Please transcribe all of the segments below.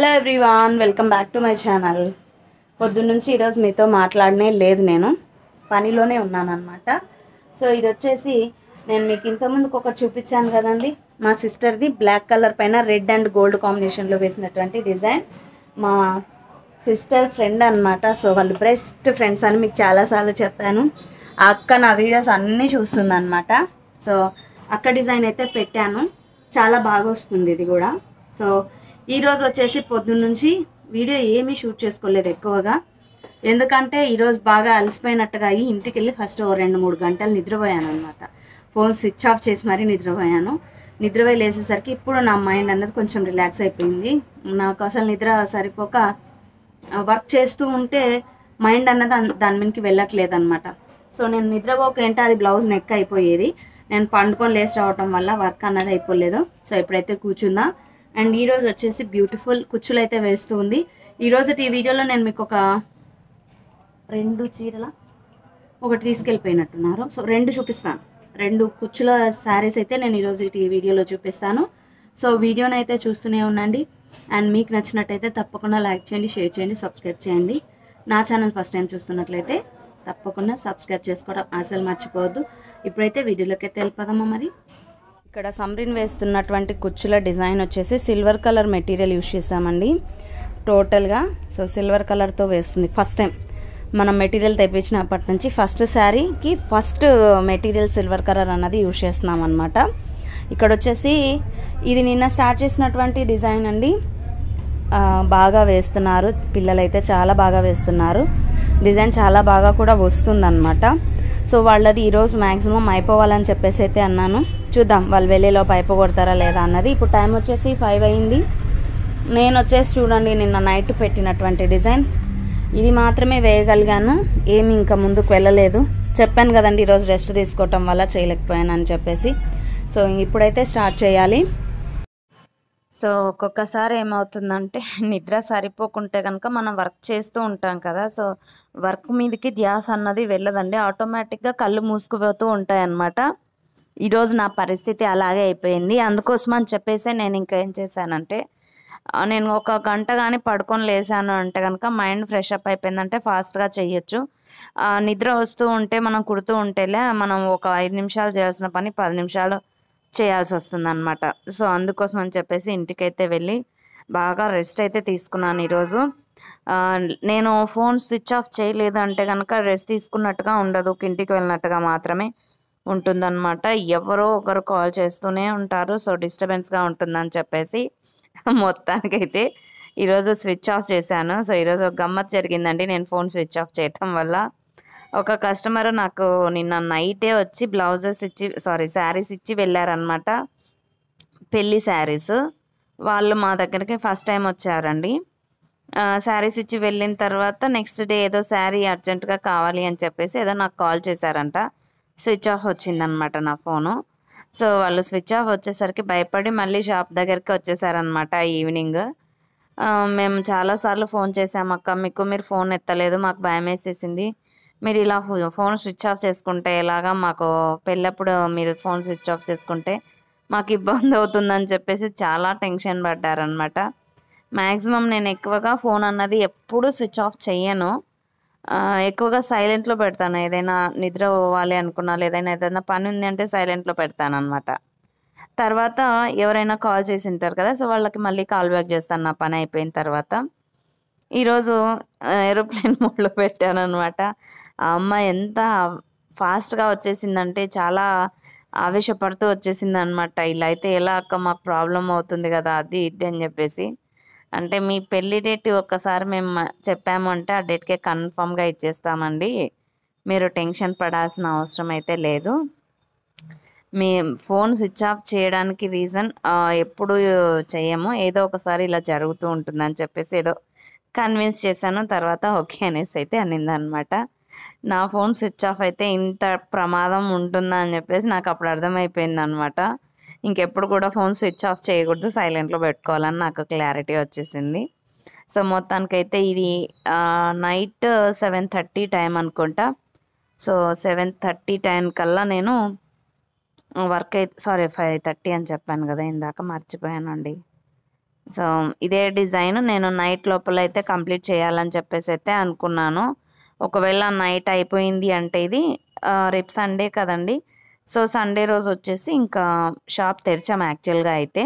hello everyone welcome back to my channel పొద్దున్నుంచి ఈరోజు మీతో మాట్లాడనే లేదు నేను పనిలోనే ఉన్నానన్నమాట సో ఇది వచ్చేసి నేను మీకు ఇంతకుముందుకు ఒకటి చూపించాను కదండి మా సిస్టర్ది బ్లాక్ కలర్ పైన రెడ్ అండ్ గోల్డ్ కాంబినేషన్లో వేసినటువంటి డిజైన్ మా సిస్టర్ ఫ్రెండ్ అనమాట సో వాళ్ళు బెస్ట్ ఫ్రెండ్స్ అని మీకు చాలాసార్లు చెప్పాను అక్క నా వీడియోస్ అన్నీ చూస్తుందన్నమాట సో అక్క డిజైన్ అయితే పెట్టాను చాలా బాగా వస్తుంది ఇది కూడా సో ఈరోజు వచ్చేసి పొద్దున్న నుంచి వీడియో ఏమీ షూట్ చేసుకోలేదు ఎక్కువగా ఎందుకంటే ఈరోజు బాగా అలసిపోయినట్టుగా అయ్యి ఇంటికి వెళ్ళి ఫస్ట్ రెండు మూడు గంటలు నిద్రపోయాను అనమాట ఫోన్ స్విచ్ ఆఫ్ చేసి మరీ నిద్రపోయాను నిద్రపోయి లేసేసరికి ఇప్పుడు నా మైండ్ అన్నది కొంచెం రిలాక్స్ అయిపోయింది నాకు అసలు నిద్ర సరిపోక వర్క్ చేస్తూ ఉంటే మైండ్ అన్నది దాని మీదకి వెళ్ళట్లేదు అనమాట సో నేను నిద్రపోక ఏంటో అది బ్లౌజ్ నెక్ అయిపోయేది నేను పండుకొని లేచి రావటం వల్ల వర్క్ అన్నది అయిపోలేదు సో ఎప్పుడైతే కూర్చుందా అండ్ ఈరోజు వచ్చేసి బ్యూటిఫుల్ కుచ్చులు అయితే వేస్తూ ఉంది ఈరోజు ఈ వీడియోలో నేను మీకు ఒక రెండు చీరల ఒకటి తీసుకెళ్ళిపోయినట్టున్నారు సో రెండు చూపిస్తాను రెండు కుచ్చుల శారీస్ అయితే నేను ఈరోజు ఈ వీడియోలో చూపిస్తాను సో వీడియోని అయితే చూస్తూనే ఉండండి అండ్ మీకు నచ్చినట్టయితే తప్పకుండా లైక్ చేయండి షేర్ చేయండి సబ్స్క్రైబ్ చేయండి నా ఛానల్ ఫస్ట్ టైం చూస్తున్నట్లయితే తప్పకుండా సబ్స్క్రైబ్ చేసుకోవడం అసలు మర్చిపోవద్దు ఇప్పుడైతే వీడియోలోకి అయితే వెళ్ళిపోదామా మరి ఇక్కడ సమ్రిన్ వేస్తున్నటువంటి కుచ్చుల డిజైన్ వచ్చేసి సిల్వర్ కలర్ మెటీరియల్ యూజ్ చేసామండి టోటల్గా సో సిల్వర్ కలర్తో వేస్తుంది ఫస్ట్ టైం మనం మెటీరియల్ తెప్పించినప్పటి నుంచి ఫస్ట్ శారీకి ఫస్ట్ మెటీరియల్ సిల్వర్ కలర్ అన్నది యూజ్ చేస్తున్నాం అనమాట ఇక్కడ వచ్చేసి ఇది నిన్న స్టార్ట్ చేసినటువంటి డిజైన్ అండి బాగా వేస్తున్నారు పిల్లలైతే చాలా బాగా వేస్తున్నారు డిజైన్ చాలా బాగా కూడా వస్తుందన్నమాట సో వాళ్ళది ఈరోజు మ్యాక్సిమం అయిపోవాలని చెప్పేసి అయితే అన్నాను చూద్దాం వాళ్ళు వెళ్ళేలోపు అయిపోగొడతారా లేదా అన్నది ఇప్పుడు టైం వచ్చేసి ఫైవ్ అయింది నేను వచ్చేసి చూడండి నిన్న నైట్ పెట్టినటువంటి డిజైన్ ఇది మాత్రమే వేయగలిగాను ఏమి ఇంకా ముందుకు వెళ్ళలేదు చెప్పాను కదండి ఈరోజు రెస్ట్ తీసుకోవటం వల్ల చేయలేకపోయాను అని చెప్పేసి సో ఇప్పుడైతే స్టార్ట్ చేయాలి సో ఒక్కొక్కసారి ఏమవుతుందంటే నిద్ర సరిపోకుంటే కనుక మనం వర్క్ చేస్తూ ఉంటాం కదా సో వర్క్ మీదకి ధ్యాస అన్నది వెళ్ళదండి ఆటోమేటిక్గా కళ్ళు మూసుకుపోతూ ఉంటాయన్నమాట ఈరోజు నా పరిస్థితి అలాగే అయిపోయింది అందుకోసం అని చెప్పేసి నేను ఇంకేం చేశానంటే నేను ఒక గంట కానీ పడుకొని లేసాను అంటే కనుక మైండ్ ఫ్రెష్ అప్ అయిపోయిందంటే ఫాస్ట్గా చేయొచ్చు నిద్ర వస్తూ ఉంటే మనం కుడుతూ ఉంటేలే మనం ఒక ఐదు నిమిషాలు చేయాల్సిన పని పది నిమిషాలు చేయాల్సి వస్తుందన్నమాట సో అందుకోసం అని చెప్పేసి ఇంటికైతే వెళ్ళి బాగా రెస్ట్ అయితే తీసుకున్నాను ఈరోజు నేను ఫోన్ స్విచ్ ఆఫ్ చేయలేదు అంటే కనుక రెస్ట్ తీసుకున్నట్టుగా ఉండదు ఇంటికి వెళ్ళినట్టుగా మాత్రమే ఉంటుందన్నమాట ఎవరో ఒకరు కాల్ చేస్తూనే ఉంటారు సో డిస్టర్బెన్స్గా ఉంటుందని చెప్పేసి మొత్తానికైతే ఈరోజు స్విచ్ ఆఫ్ చేశాను సో ఈరోజు గమ్మత్ జరిగిందండి నేను ఫోన్ స్విచ్ ఆఫ్ చేయటం వల్ల ఒక కస్టమర్ నాకు నిన్న నైటే వచ్చి బ్లౌజెస్ ఇచ్చి సారీ శారీస్ ఇచ్చి వెళ్ళారనమాట పెళ్ళి శారీస్ వాళ్ళు మా దగ్గరికి ఫస్ట్ టైం వచ్చారండి శారీస్ ఇచ్చి వెళ్ళిన తర్వాత నెక్స్ట్ డే ఏదో శారీ అర్జెంటుగా కావాలి అని చెప్పేసి ఏదో నాకు కాల్ చేశారంట స్విచ్ ఆఫ్ వచ్చిందనమాట నా ఫోను సో వాళ్ళు స్విచ్ ఆఫ్ వచ్చేసరికి భయపడి మళ్ళీ షాప్ దగ్గరికి వచ్చేసారనమాట ఈవినింగ్ మేము చాలాసార్లు ఫోన్ అక్క మీకు మీరు ఫోన్ ఎత్తలేదు మాకు భయం వేసేసింది మీరు ఇలా ఫోన్ స్విచ్ ఆఫ్ చేసుకుంటే ఎలాగా మాకు పెళ్ళప్పుడు మీరు ఫోన్ స్విచ్ ఆఫ్ చేసుకుంటే మాకు ఇబ్బంది అవుతుందని చెప్పేసి చాలా టెన్షన్ పడ్డారనమాట మ్యాక్సిమం నేను ఎక్కువగా ఫోన్ అన్నది ఎప్పుడూ స్విచ్ ఆఫ్ చెయ్యను ఎక్కువగా సైలెంట్లో పెడతాను ఏదైనా నిద్ర పోవాలి అనుకున్నా లేదైనా ఏదైనా పని ఉంది అంటే సైలెంట్లో పెడతాను అనమాట తర్వాత ఎవరైనా కాల్ చేసి ఉంటారు కదా సో వాళ్ళకి మళ్ళీ కాల్ బ్యాక్ చేస్తాను నా పని అయిపోయిన తర్వాత ఈరోజు ఏరోప్లేన్ మోడ్లో పెట్టాను అనమాట ఆ అమ్మాయి ఎంత ఫాస్ట్గా వచ్చేసిందంటే చాలా ఆవేశపడుతూ వచ్చేసింది అనమాట ఇలా అయితే ఎలా అక్క మాకు ప్రాబ్లం అవుతుంది కదా అది ఇది అని చెప్పేసి అంటే మీ పెళ్ళి డేట్ ఒక్కసారి మేము చెప్పాము అంటే ఆ డేట్కే కన్ఫామ్గా ఇచ్చేస్తామండి మీరు టెన్షన్ పడాల్సిన అవసరం అయితే లేదు మీ ఫోన్ స్విచ్ ఆఫ్ చేయడానికి రీజన్ ఎప్పుడు చేయము ఏదో ఒకసారి ఇలా జరుగుతూ ఉంటుందని చెప్పేసి ఏదో కన్విన్స్ చేశాను తర్వాత ఓకే అనేసి అయితే అనిందనమాట నా ఫోన్ స్విచ్ ఆఫ్ అయితే ఇంత ప్రమాదం ఉంటుందా అని చెప్పేసి నాకు అప్పుడు అర్థమైపోయింది అనమాట ఇంకెప్పుడు కూడా ఫోన్ స్విచ్ ఆఫ్ చేయకూడదు సైలెంట్లో పెట్టుకోవాలని నాకు క్లారిటీ వచ్చేసింది సో మొత్తానికైతే ఇది నైట్ సెవెన్ థర్టీ టైం అనుకుంటా సో సెవెన్ థర్టీ టైం కల్లా నేను వర్క్ అయితే సారీ ఫైవ్ థర్టీ అని చెప్పాను కదా ఇందాక మర్చిపోయానండి సో ఇదే డిజైన్ నేను నైట్ లోపల అయితే కంప్లీట్ చేయాలని చెప్పేసి అయితే అనుకున్నాను ఒకవేళ నైట్ అయిపోయింది అంటే ఇది రేపు సండే కదండి సో సండే రోజు వచ్చేసి ఇంకా షాప్ తెరిచాం యాక్చువల్గా అయితే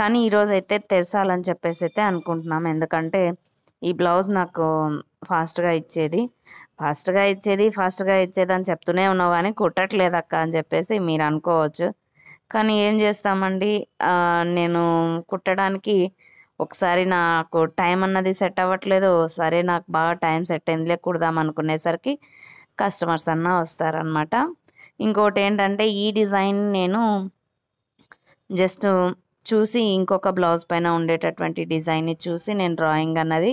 కానీ ఈరోజు అయితే తెరచాలని చెప్పేసి అయితే అనుకుంటున్నాం ఎందుకంటే ఈ బ్లౌజ్ నాకు ఫాస్ట్గా ఇచ్చేది ఫాస్ట్గా ఇచ్చేది ఫాస్ట్గా ఇచ్చేది అని చెప్తూనే ఉన్నావు కానీ కుట్టట్లేదు అక్క అని చెప్పేసి మీరు అనుకోవచ్చు కానీ ఏం చేస్తామండి నేను కుట్టడానికి ఒకసారి నాకు టైం అన్నది సెట్ అవ్వట్లేదు సరే నాకు బాగా టైం సెట్ అయింది లేకూడదాం అనుకునేసరికి కస్టమర్స్ అన్నా వస్తారనమాట ఇంకోటి ఏంటంటే ఈ డిజైన్ నేను జస్ట్ చూసి ఇంకొక బ్లౌజ్ పైన ఉండేటటువంటి డిజైన్ని చూసి నేను డ్రాయింగ్ అన్నది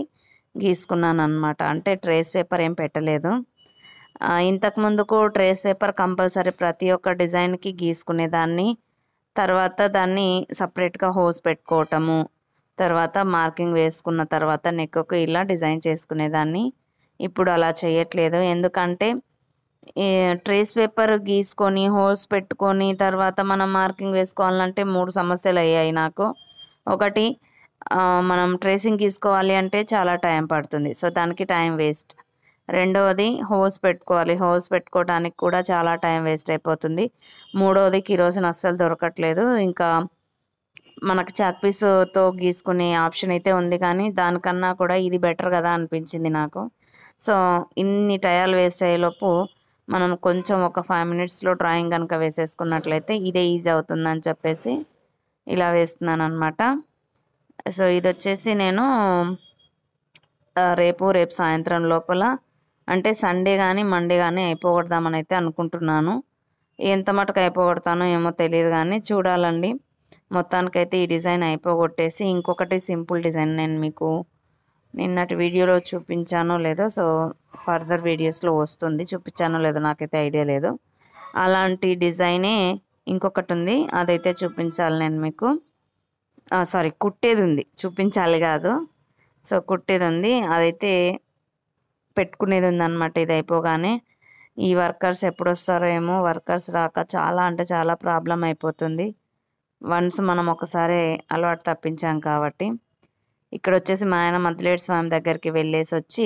గీసుకున్నాను అనమాట అంటే ట్రేస్ పేపర్ ఏం పెట్టలేదు ఇంతకు ముందుకు ట్రేస్ పేపర్ కంపల్సరీ ప్రతి ఒక్క డిజైన్కి గీసుకునేదాన్ని తర్వాత దాన్ని సపరేట్గా హోస్ పెట్టుకోవటము తర్వాత మార్కింగ్ వేసుకున్న తర్వాత నెక్కు ఇలా డిజైన్ చేసుకునేదాన్ని ఇప్పుడు అలా చేయట్లేదు ఎందుకంటే ట్రేస్ పేపర్ గీసుకొని హోల్స్ పెట్టుకొని తర్వాత మనం మార్కింగ్ వేసుకోవాలంటే మూడు సమస్యలు అయ్యాయి నాకు ఒకటి మనం ట్రేసింగ్ గీసుకోవాలి అంటే చాలా టైం పడుతుంది సో దానికి టైం వేస్ట్ రెండవది హోస్ పెట్టుకోవాలి హోస్ పెట్టుకోవడానికి కూడా చాలా టైం వేస్ట్ అయిపోతుంది మూడవది కిరోసిన్ అస్సలు దొరకట్లేదు ఇంకా మనకు చాక్ పీస్తో గీసుకునే ఆప్షన్ అయితే ఉంది కానీ దానికన్నా కూడా ఇది బెటర్ కదా అనిపించింది నాకు సో ఇన్ని టయాలు వేస్ట్ అయ్యేలోపు మనం కొంచెం ఒక ఫైవ్ మినిట్స్లో డ్రాయింగ్ కనుక వేసేసుకున్నట్లయితే ఇదే ఈజీ అవుతుందని చెప్పేసి ఇలా వేస్తున్నాను అనమాట సో ఇది వచ్చేసి నేను రేపు రేపు సాయంత్రం లోపల అంటే సండే కానీ మండే కానీ అయిపోగొడదామని అయితే అనుకుంటున్నాను ఎంత మటుకు అయిపోగొడతానో ఏమో తెలియదు కానీ చూడాలండి మొత్తానికైతే ఈ డిజైన్ అయిపోగొట్టేసి ఇంకొకటి సింపుల్ డిజైన్ నేను మీకు నిన్నటి వీడియోలో చూపించానో లేదో సో ఫర్దర్ వీడియోస్లో వస్తుంది చూపించానో లేదో నాకైతే ఐడియా లేదు అలాంటి డిజైనే ఇంకొకటి ఉంది అదైతే చూపించాలి నేను మీకు సారీ కుట్టేది ఉంది చూపించాలి కాదు సో కుట్టేది ఉంది అదైతే పెట్టుకునేది ఉందన్నమాట ఇది అయిపోగానే ఈ వర్కర్స్ ఎప్పుడు వస్తారో ఏమో వర్కర్స్ రాక చాలా అంటే చాలా ప్రాబ్లం అయిపోతుంది వన్స్ మనం ఒకసారి అలవాటు తప్పించాం కాబట్టి ఇక్కడ వచ్చేసి మా ఆయన మద్దిలేటి స్వామి దగ్గరికి వెళ్ళేసి వచ్చి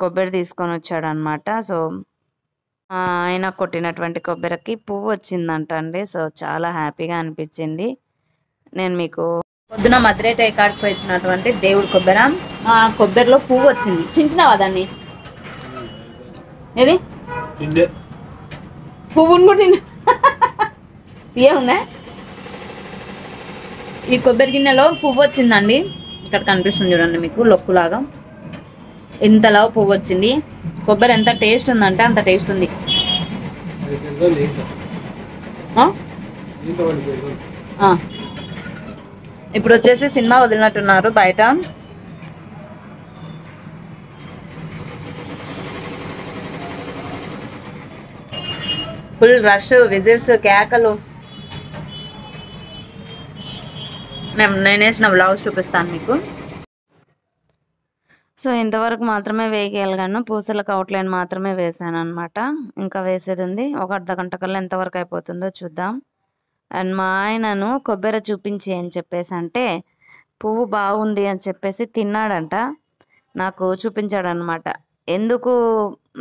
కొబ్బరి తీసుకొని వచ్చాడు అనమాట సో ఆయన కొట్టినటువంటి కొబ్బరికి పువ్వు వచ్చిందంట అండి సో చాలా హ్యాపీగా అనిపించింది నేను మీకు పొద్దున మద్రేట ఏకాడికి వచ్చినటువంటి దేవుడు కొబ్బరి కొబ్బరిలో పువ్వు వచ్చింది చించినావా దాన్ని ఏది పువ్వును కూడా తిన్నా ఏముందా ఈ కొబ్బరి గిన్నెలో పువ్వు వచ్చిందండి ఇక్కడ కనిపిస్తుంది చూడండి మీకు లొక్కులాగా ఇంతలా పువ్వు వచ్చింది కొబ్బరి ఎంత టేస్ట్ ఉందంటే అంత టేస్ట్ ఉంది ఇప్పుడు వచ్చేసి సినిమా వదిలినట్టున్నారు బయట ఫుల్ రష్ విజిల్స్ కేకలు నేను వేసిన బ్లౌజ్ చూపిస్తాను మీకు సో ఇంతవరకు మాత్రమే వేయగలిగాను పూసలకు అవుట్లైన్ మాత్రమే వేసాను అనమాట ఇంకా వేసేది ఉంది ఒక అర్ధ గంట కల్లా ఎంతవరకు అయిపోతుందో చూద్దాం అండ్ మా ఆయనను కొబ్బరి చూపించి అని చెప్పేసి అంటే పువ్వు బాగుంది అని చెప్పేసి తిన్నాడంట నాకు చూపించాడనమాట ఎందుకు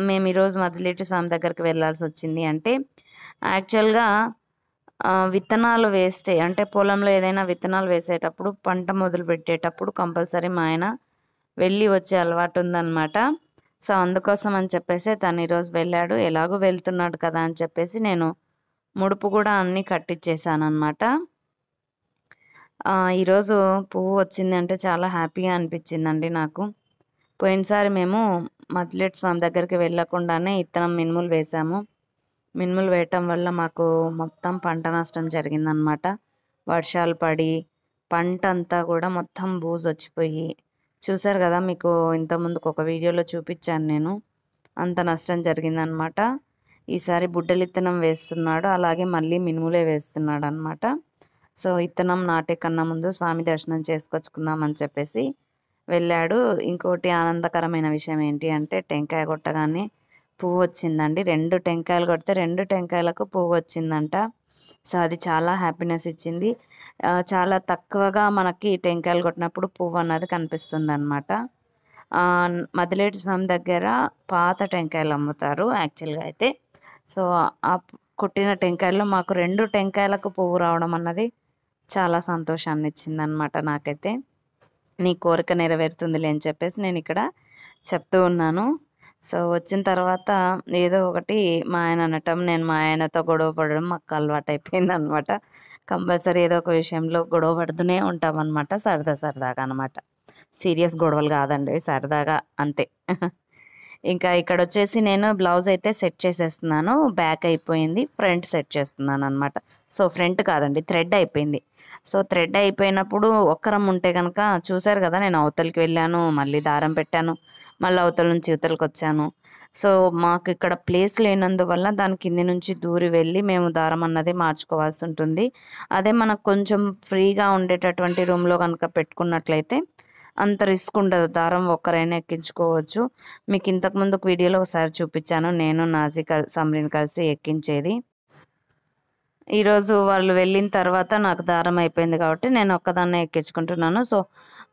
మేము ఈరోజు మదిలేటి స్వామి దగ్గరికి వెళ్ళాల్సి వచ్చింది అంటే యాక్చువల్గా విత్తనాలు వేస్తే అంటే పొలంలో ఏదైనా విత్తనాలు వేసేటప్పుడు పంట మొదలు పెట్టేటప్పుడు కంపల్సరీ మా ఆయన వెళ్ళి వచ్చే అలవాటు ఉందన్నమాట సో అందుకోసం అని చెప్పేసి తను ఈరోజు వెళ్ళాడు ఎలాగో వెళ్తున్నాడు కదా అని చెప్పేసి నేను ముడుపు కూడా అన్నీ కట్టించేసానమాట ఈరోజు పువ్వు వచ్చిందంటే చాలా హ్యాపీగా అనిపించిందండి నాకు పోయినసారి మేము మద్లెట్ స్వామి దగ్గరికి వెళ్ళకుండానే ఇత్తనం మినుములు వేసాము మినుములు వేయటం వల్ల మాకు మొత్తం పంట నష్టం జరిగిందనమాట వర్షాలు పడి పంట అంతా కూడా మొత్తం బూజు వచ్చిపోయి చూసారు కదా మీకు ఇంతకుముందుకు ఒక వీడియోలో చూపించాను నేను అంత నష్టం జరిగిందనమాట ఈసారి బుడ్డలు ఇత్తనం వేస్తున్నాడు అలాగే మళ్ళీ మినుములే వేస్తున్నాడు అనమాట సో ఇత్తనం నాటే కన్నా ముందు స్వామి దర్శనం చేసుకొచ్చుకుందామని చెప్పేసి వెళ్ళాడు ఇంకోటి ఆనందకరమైన విషయం ఏంటి అంటే టెంకాయ కొట్టగానే పువ్వు వచ్చిందండి రెండు టెంకాయలు కొడితే రెండు టెంకాయలకు పువ్వు వచ్చిందంట సో అది చాలా హ్యాపీనెస్ ఇచ్చింది చాలా తక్కువగా మనకి టెంకాయలు కొట్టినప్పుడు పువ్వు అన్నది కనిపిస్తుంది అనమాట మదిలేటి స్వామి దగ్గర పాత టెంకాయలు అమ్ముతారు యాక్చువల్గా అయితే సో ఆ కొట్టిన టెంకాయల్లో మాకు రెండు టెంకాయలకు పువ్వు రావడం అన్నది చాలా సంతోషాన్ని ఇచ్చింది అనమాట నాకైతే నీ కోరిక నెరవేరుతుందిలే అని చెప్పేసి నేను ఇక్కడ చెప్తూ ఉన్నాను సో వచ్చిన తర్వాత ఏదో ఒకటి మా ఆయన అనటం నేను మా ఆయనతో గొడవ పడడం మాకు అలవాటు అయిపోయింది అనమాట కంపల్సరీ ఏదో ఒక విషయంలో గొడవ పడుతూనే ఉంటామన్నమాట సరదా సరదాగా అనమాట సీరియస్ గొడవలు కాదండి సరదాగా అంతే ఇంకా ఇక్కడ వచ్చేసి నేను బ్లౌజ్ అయితే సెట్ చేసేస్తున్నాను బ్యాక్ అయిపోయింది ఫ్రంట్ సెట్ చేస్తున్నాను అనమాట సో ఫ్రంట్ కాదండి థ్రెడ్ అయిపోయింది సో థ్రెడ్ అయిపోయినప్పుడు ఒక్కరం ఉంటే కనుక చూశారు కదా నేను అవతలకి వెళ్ళాను మళ్ళీ దారం పెట్టాను మళ్ళీ అవతల నుంచి ఇవతలకి వచ్చాను సో మాకు ఇక్కడ ప్లేస్ లేనందువల్ల దాని కింది నుంచి దూరి వెళ్ళి మేము దారం అన్నది మార్చుకోవాల్సి ఉంటుంది అదే మనకు కొంచెం ఫ్రీగా ఉండేటటువంటి రూమ్లో కనుక పెట్టుకున్నట్లయితే అంత రిస్క్ ఉండదు దారం ఒక్కరైనా ఎక్కించుకోవచ్చు మీకు ఇంతకుముందు వీడియోలో ఒకసారి చూపించాను నేను నాజీ కల్ సమరిని కలిసి ఎక్కించేది ఈరోజు వాళ్ళు వెళ్ళిన తర్వాత నాకు దారం అయిపోయింది కాబట్టి నేను ఒక్కదాన్నే ఎక్కించుకుంటున్నాను సో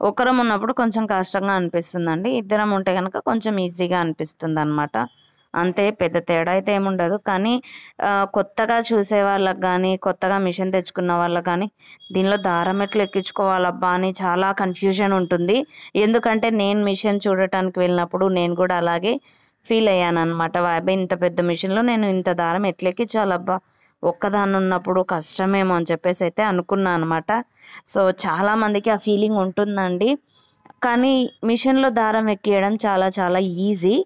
ఒకరం ఉన్నప్పుడు కొంచెం కష్టంగా అనిపిస్తుందండి ఇద్దరం ఉంటే కనుక కొంచెం ఈజీగా అనిపిస్తుంది అనమాట అంతే పెద్ద తేడా అయితే ఏముండదు కానీ కొత్తగా చూసే వాళ్ళకి కానీ కొత్తగా మిషన్ తెచ్చుకున్న వాళ్ళకి కానీ దీనిలో దారం ఎట్లా ఎక్కించుకోవాలబ్బా అని చాలా కన్ఫ్యూజన్ ఉంటుంది ఎందుకంటే నేను మిషన్ చూడటానికి వెళ్ళినప్పుడు నేను కూడా అలాగే ఫీల్ అయ్యాను అనమాట ఇంత పెద్ద మిషన్లో నేను ఇంత దారం ఎట్లెక్కించాలబ్బా ఒక్కదాన్ని ఉన్నప్పుడు కష్టమేమో అని చెప్పేసి అయితే అనుకున్నాను అనమాట సో చాలామందికి ఆ ఫీలింగ్ ఉంటుందండి కానీ మిషన్లో దారం ఎక్కియడం చాలా చాలా ఈజీ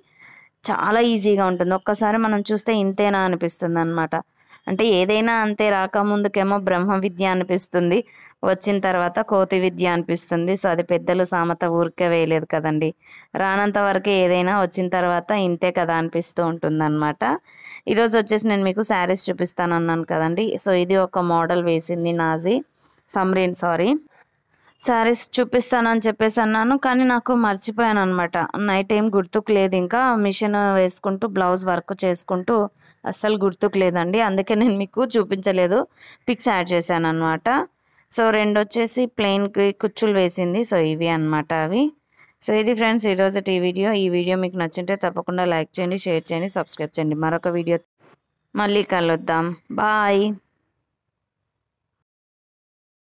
చాలా ఈజీగా ఉంటుంది ఒక్కసారి మనం చూస్తే ఇంతేనా అనిపిస్తుంది అనమాట అంటే ఏదైనా అంతే రాకముందుకేమో బ్రహ్మ విద్య అనిపిస్తుంది వచ్చిన తర్వాత కోతి విద్య అనిపిస్తుంది సో అది పెద్దలు సామెత ఊరికే వేయలేదు కదండి రానంత వరకు ఏదైనా వచ్చిన తర్వాత ఇంతే కదా అనిపిస్తూ ఉంటుందన్నమాట ఈరోజు వచ్చేసి నేను మీకు శారీస్ చూపిస్తాను అన్నాను కదండి సో ఇది ఒక మోడల్ వేసింది నాజీ సమ్రీన్ సారీ శారీస్ చూపిస్తానని చెప్పేసి అన్నాను కానీ నాకు మర్చిపోయాను అనమాట నైట్ ఏం గుర్తుకు లేదు ఇంకా మిషన్ వేసుకుంటూ బ్లౌజ్ వర్క్ చేసుకుంటూ అస్సలు గుర్తుకు లేదండి అందుకే నేను మీకు చూపించలేదు పిక్స్ యాడ్ చేశాను అనమాట సో రెండు వచ్చేసి ప్లెయిన్ కుచ్చులు వేసింది సో ఇవి అనమాట అవి సో ఇది ఫ్రెండ్స్ ఈరోజు ఈ వీడియో ఈ వీడియో మీకు నచ్చింటే తప్పకుండా లైక్ చేయండి షేర్ చేయండి సబ్స్క్రైబ్ చేయండి మరొక వీడియో మళ్ళీ కలుద్దాం బాయ్